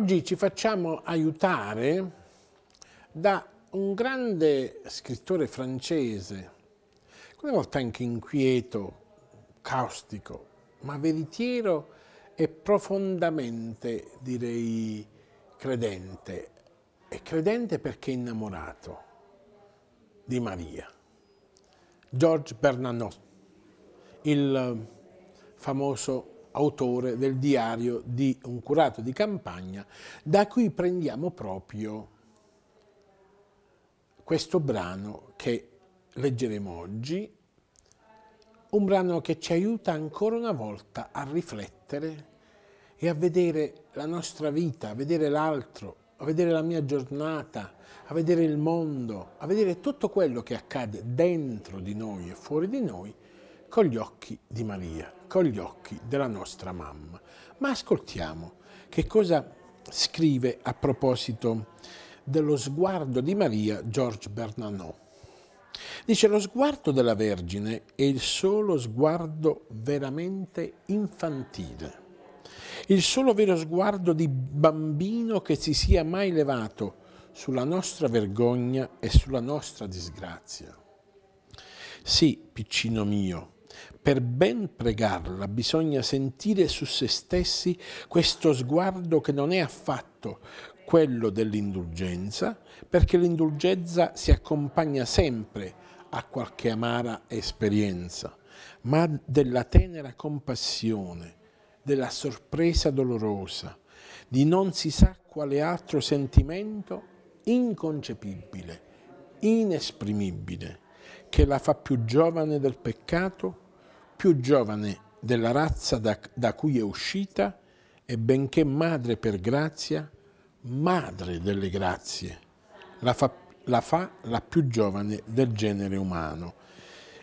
Oggi ci facciamo aiutare da un grande scrittore francese, quelle volta anche inquieto, caustico, ma veritiero e profondamente, direi, credente. E credente perché innamorato di Maria. George Bernanot, il famoso autore del diario di un curato di campagna, da cui prendiamo proprio questo brano che leggeremo oggi, un brano che ci aiuta ancora una volta a riflettere e a vedere la nostra vita, a vedere l'altro, a vedere la mia giornata, a vedere il mondo, a vedere tutto quello che accade dentro di noi e fuori di noi con gli occhi di Maria, con gli occhi della nostra mamma. Ma ascoltiamo che cosa scrive a proposito dello sguardo di Maria George Bernanò. Dice lo sguardo della Vergine è il solo sguardo veramente infantile, il solo vero sguardo di bambino che si sia mai levato sulla nostra vergogna e sulla nostra disgrazia. Sì, piccino mio, per ben pregarla bisogna sentire su se stessi questo sguardo che non è affatto quello dell'indulgenza, perché l'indulgenza si accompagna sempre a qualche amara esperienza, ma della tenera compassione, della sorpresa dolorosa, di non si sa quale altro sentimento inconcepibile, inesprimibile che la fa più giovane del peccato, più giovane della razza da, da cui è uscita e benché madre per grazia, madre delle grazie, la fa, la fa la più giovane del genere umano.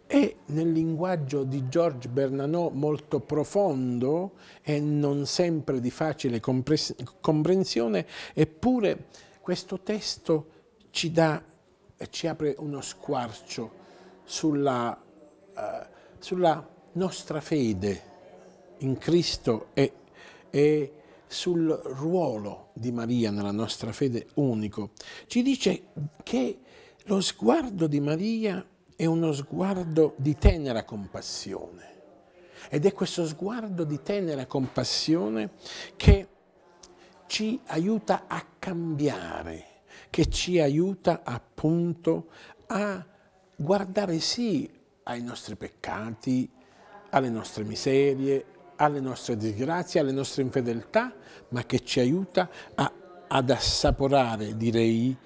E nel linguaggio di George Bernanò molto profondo e non sempre di facile comprensione, eppure questo testo ci dà ci apre uno squarcio sulla, eh, sulla nostra fede in Cristo e, e sul ruolo di Maria nella nostra fede unico. Ci dice che lo sguardo di Maria è uno sguardo di tenera compassione. Ed è questo sguardo di tenera compassione che ci aiuta a cambiare, che ci aiuta appunto a guardare sì ai nostri peccati, alle nostre miserie, alle nostre disgrazie, alle nostre infedeltà, ma che ci aiuta a, ad assaporare, direi,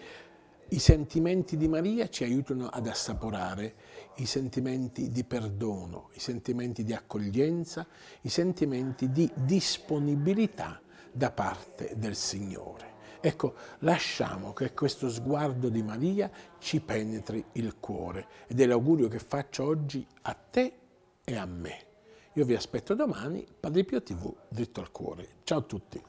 i sentimenti di Maria ci aiutano ad assaporare i sentimenti di perdono, i sentimenti di accoglienza, i sentimenti di disponibilità da parte del Signore. Ecco, lasciamo che questo sguardo di Maria ci penetri il cuore ed è l'augurio che faccio oggi a te e a me. Io vi aspetto domani, Padre Pio TV, dritto al cuore. Ciao a tutti.